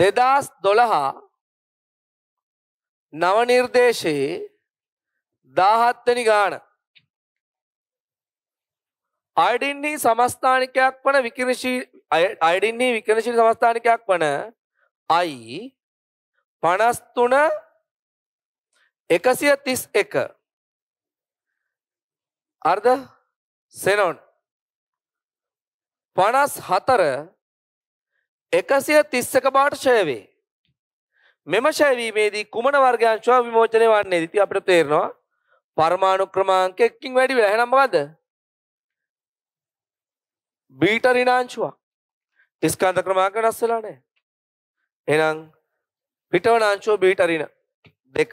දෙදස් දොළහා නවනිර්දේශයේ දාහත්වනි ගාන අයිඩින්හි සමස්ථානිකයක් වන විකිරශී අයිඩින්හි විකරශී සමස්ථානිකයක් වන අයි පනස්තුන එකසිය තිස් එක අර්ධ සෙනොන් පනස් හතර එකසිය තිස්සක බාට ශයවේ. මෙම ශයවීමේදී කුමන වර්ගයංශවා විමෝචනය වන්නේ දිති අපට තේරෙනවා පරමාණු ක්‍රමාංක එක්කින් වැඩි වෙලා එහෙනම් මොකද? බීට ඍණාංශුවක්. ස්කන්ධ ක්‍රමාංක වෙනස් වෙලා නැහැ. එහෙනම් පිටවන අංශුව බීට ඍණ දෙක.